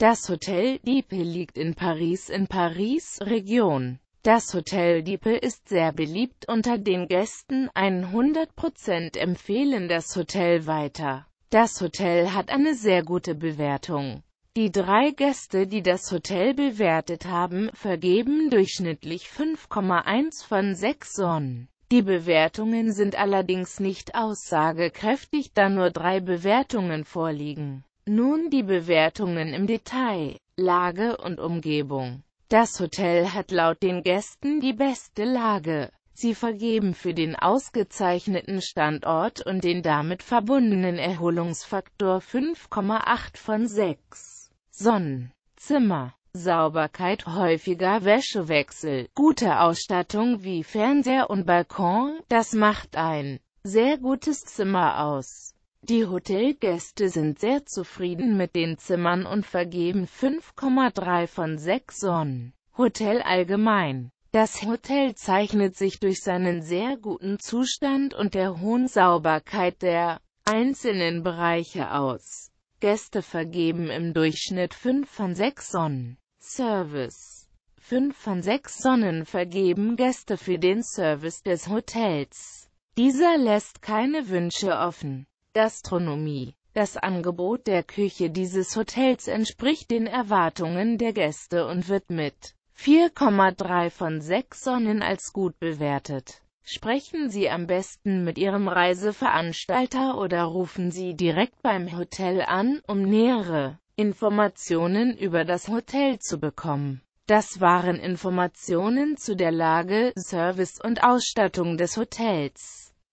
Das Hotel Diepe liegt in Paris in Paris, Region. Das Hotel Diepe ist sehr beliebt unter den Gästen, 100% empfehlen das Hotel weiter. Das Hotel hat eine sehr gute Bewertung. Die drei Gäste, die das Hotel bewertet haben, vergeben durchschnittlich 5,1 von 6 Sonnen. Die Bewertungen sind allerdings nicht aussagekräftig, da nur drei Bewertungen vorliegen. Nun die Bewertungen im Detail, Lage und Umgebung. Das Hotel hat laut den Gästen die beste Lage. Sie vergeben für den ausgezeichneten Standort und den damit verbundenen Erholungsfaktor 5,8 von 6. Sonnen, Zimmer, Sauberkeit, häufiger Wäschewechsel, gute Ausstattung wie Fernseher und Balkon, das macht ein sehr gutes Zimmer aus. Die Hotelgäste sind sehr zufrieden mit den Zimmern und vergeben 5,3 von 6 Sonnen. Hotel allgemein Das Hotel zeichnet sich durch seinen sehr guten Zustand und der hohen Sauberkeit der einzelnen Bereiche aus. Gäste vergeben im Durchschnitt 5 von 6 Sonnen. Service 5 von 6 Sonnen vergeben Gäste für den Service des Hotels. Dieser lässt keine Wünsche offen. Gastronomie das Angebot der Küche dieses Hotels entspricht den Erwartungen der Gäste und wird mit 4,3 von 6 Sonnen als gut bewertet. Sprechen Sie am besten mit Ihrem Reiseveranstalter oder rufen Sie direkt beim Hotel an, um nähere Informationen über das Hotel zu bekommen. Das waren Informationen zu der Lage, Service und Ausstattung des Hotels.